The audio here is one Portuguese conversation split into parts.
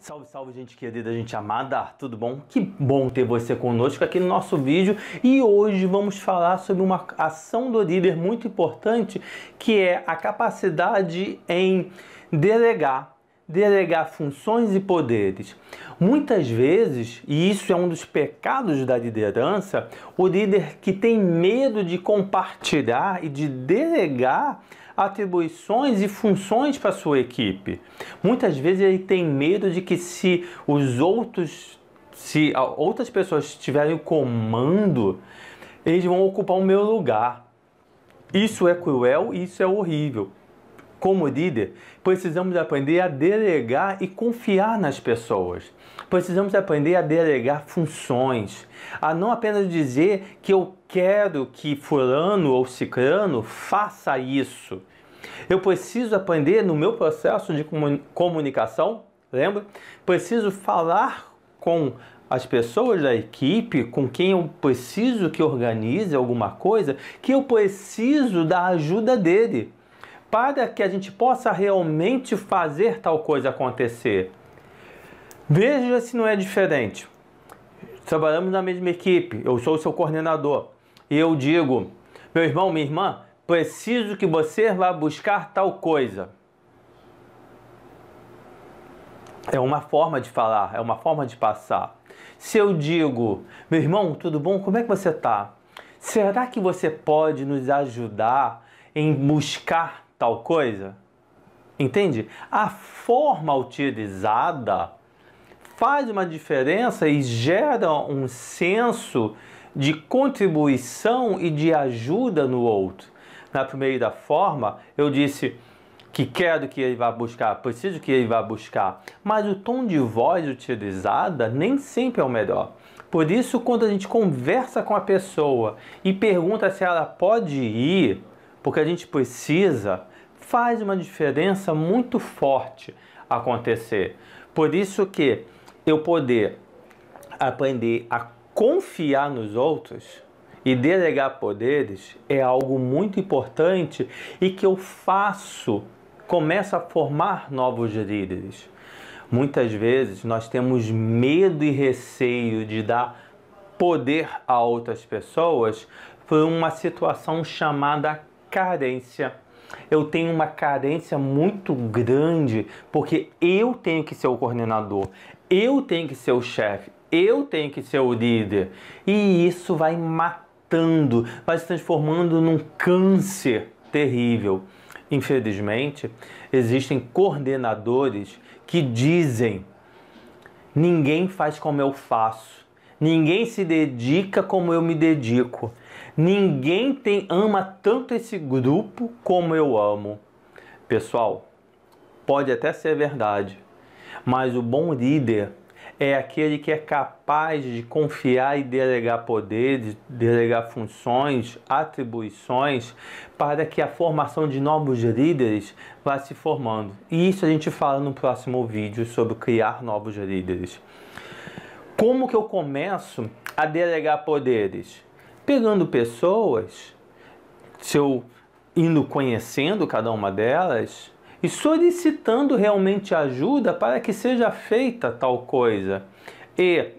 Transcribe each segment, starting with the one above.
Salve, salve, gente querida, gente amada, tudo bom? Que bom ter você conosco aqui no nosso vídeo e hoje vamos falar sobre uma ação do líder muito importante que é a capacidade em delegar delegar funções e poderes. Muitas vezes, e isso é um dos pecados da liderança, o líder que tem medo de compartilhar e de delegar atribuições e funções para sua equipe. Muitas vezes ele tem medo de que se os outros, se outras pessoas tiverem o comando, eles vão ocupar o meu lugar. Isso é cruel e isso é horrível. Como líder, precisamos aprender a delegar e confiar nas pessoas. Precisamos aprender a delegar funções, a não apenas dizer que eu quero que fulano ou cicrano faça isso. Eu preciso aprender no meu processo de comunicação, lembra? Preciso falar com as pessoas da equipe, com quem eu preciso que organize alguma coisa, que eu preciso da ajuda dele para que a gente possa realmente fazer tal coisa acontecer. Veja se não é diferente. Trabalhamos na mesma equipe, eu sou o seu coordenador. E eu digo, meu irmão, minha irmã, preciso que você vá buscar tal coisa. É uma forma de falar, é uma forma de passar. Se eu digo, meu irmão, tudo bom? Como é que você está? Será que você pode nos ajudar em buscar tal coisa? Entende? A forma utilizada faz uma diferença e gera um senso de contribuição e de ajuda no outro na primeira forma, eu disse que quero que ele vá buscar, preciso que ele vá buscar, mas o tom de voz utilizada nem sempre é o melhor. Por isso, quando a gente conversa com a pessoa e pergunta se ela pode ir, porque a gente precisa, faz uma diferença muito forte acontecer. Por isso que eu poder aprender a confiar nos outros e delegar poderes é algo muito importante e que eu faço, começa a formar novos líderes. Muitas vezes nós temos medo e receio de dar poder a outras pessoas por uma situação chamada carência. Eu tenho uma carência muito grande porque eu tenho que ser o coordenador, eu tenho que ser o chefe, eu tenho que ser o líder, e isso vai matar matando, vai se transformando num câncer terrível. Infelizmente, existem coordenadores que dizem: ninguém faz como eu faço, ninguém se dedica como eu me dedico, ninguém tem ama tanto esse grupo como eu amo. Pessoal, pode até ser verdade, mas o bom líder é aquele que é capaz de confiar e delegar poderes, delegar funções, atribuições, para que a formação de novos líderes vá se formando. E isso a gente fala no próximo vídeo sobre criar novos líderes. Como que eu começo a delegar poderes? Pegando pessoas, se eu indo conhecendo cada uma delas, e solicitando realmente ajuda para que seja feita tal coisa. E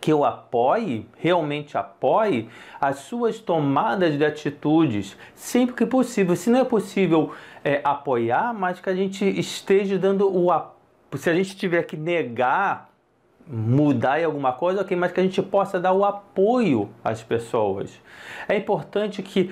que eu apoie, realmente apoie, as suas tomadas de atitudes sempre que possível. Se não é possível é, apoiar, mas que a gente esteja dando o apoio. Se a gente tiver que negar mudar em alguma coisa, ok, mas que a gente possa dar o apoio às pessoas. É importante que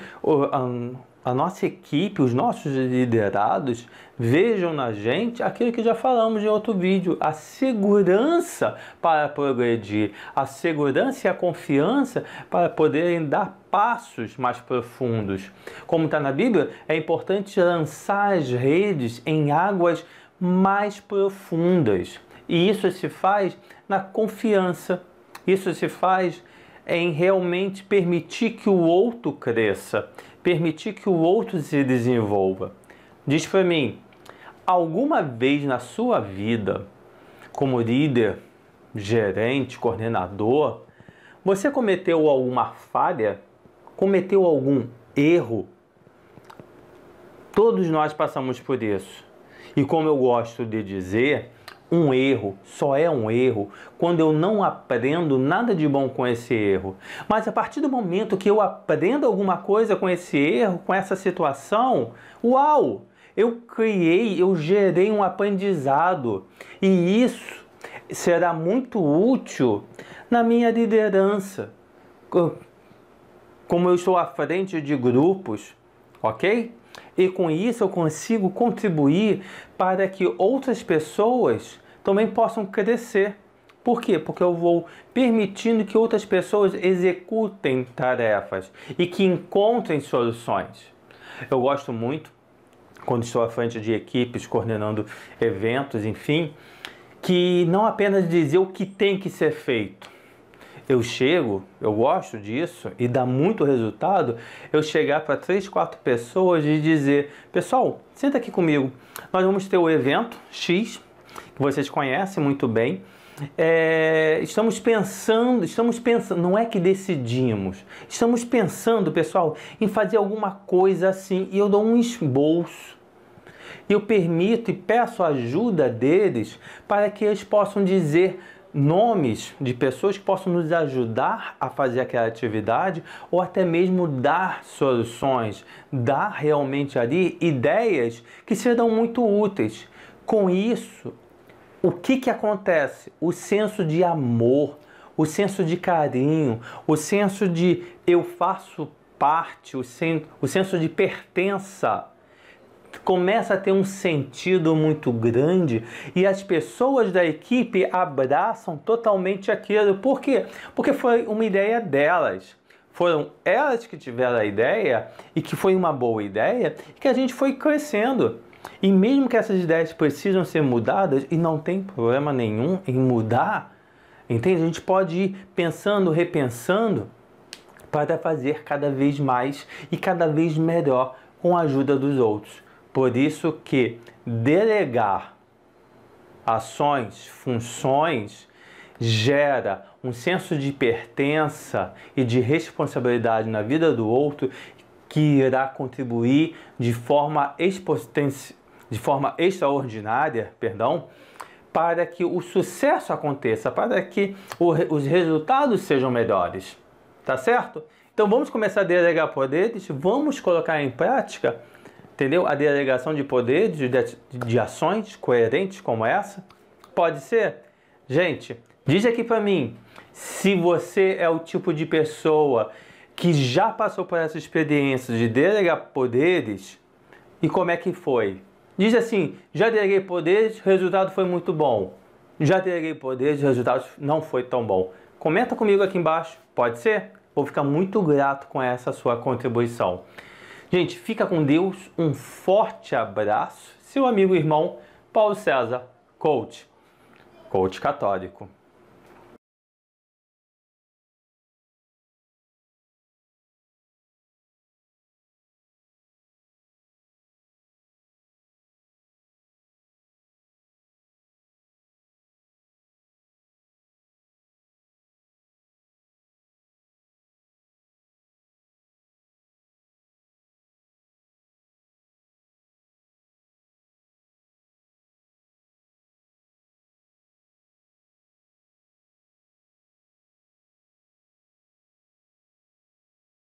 a nossa equipe, os nossos liderados, vejam na gente aquilo que já falamos em outro vídeo: a segurança para progredir, a segurança e a confiança para poderem dar passos mais profundos. Como está na Bíblia, é importante lançar as redes em águas mais profundas. E isso se faz na confiança, isso se faz em realmente permitir que o outro cresça, permitir que o outro se desenvolva. Diz para mim, alguma vez na sua vida, como líder, gerente, coordenador, você cometeu alguma falha? Cometeu algum erro? Todos nós passamos por isso. E como eu gosto de dizer, um erro, só é um erro quando eu não aprendo nada de bom com esse erro. Mas a partir do momento que eu aprendo alguma coisa com esse erro, com essa situação, uau! Eu criei, eu gerei um aprendizado e isso será muito útil na minha liderança. Como eu estou à frente de grupos, ok? E com isso eu consigo contribuir para que outras pessoas também possam crescer. Por quê? Porque eu vou permitindo que outras pessoas executem tarefas e que encontrem soluções. Eu gosto muito, quando estou à frente de equipes, coordenando eventos, enfim, que não apenas dizer o que tem que ser feito, eu chego, eu gosto disso e dá muito resultado, eu chegar para três, quatro pessoas e dizer, pessoal, senta aqui comigo, nós vamos ter o evento X, que vocês conhecem muito bem, é, estamos pensando, estamos pensando, não é que decidimos, estamos pensando, pessoal, em fazer alguma coisa assim e eu dou um esboço. Eu permito e peço ajuda deles para que eles possam dizer nomes de pessoas que possam nos ajudar a fazer aquela atividade ou até mesmo dar soluções, dar realmente ali ideias que serão muito úteis. Com isso, o que, que acontece? O senso de amor, o senso de carinho, o senso de eu faço parte, o, sen o senso de pertença começa a ter um sentido muito grande e as pessoas da equipe abraçam totalmente aquilo. Por quê? Porque foi uma ideia delas. Foram elas que tiveram a ideia e que foi uma boa ideia e que a gente foi crescendo. E mesmo que essas ideias precisam ser mudadas e não tem problema nenhum em mudar, entende? A gente pode ir pensando, repensando para fazer cada vez mais e cada vez melhor com a ajuda dos outros. Por isso que delegar ações, funções, gera um senso de pertença e de responsabilidade na vida do outro que irá contribuir de forma, de forma extraordinária, perdão, para que o sucesso aconteça, para que o, os resultados sejam melhores. Tá certo? Então vamos começar a delegar poderes, vamos colocar em prática Entendeu? A delegação de poder, de, de, de ações coerentes como essa? Pode ser? Gente, diz aqui para mim se você é o tipo de pessoa que já passou por essa experiência de delegar poderes e como é que foi. Diz assim: já deleguei poderes, o resultado foi muito bom. Já deleguei poderes, o resultado não foi tão bom. Comenta comigo aqui embaixo, pode ser? Vou ficar muito grato com essa sua contribuição. Gente, fica com Deus, um forte abraço. Seu amigo e irmão Paulo César, coach, coach católico.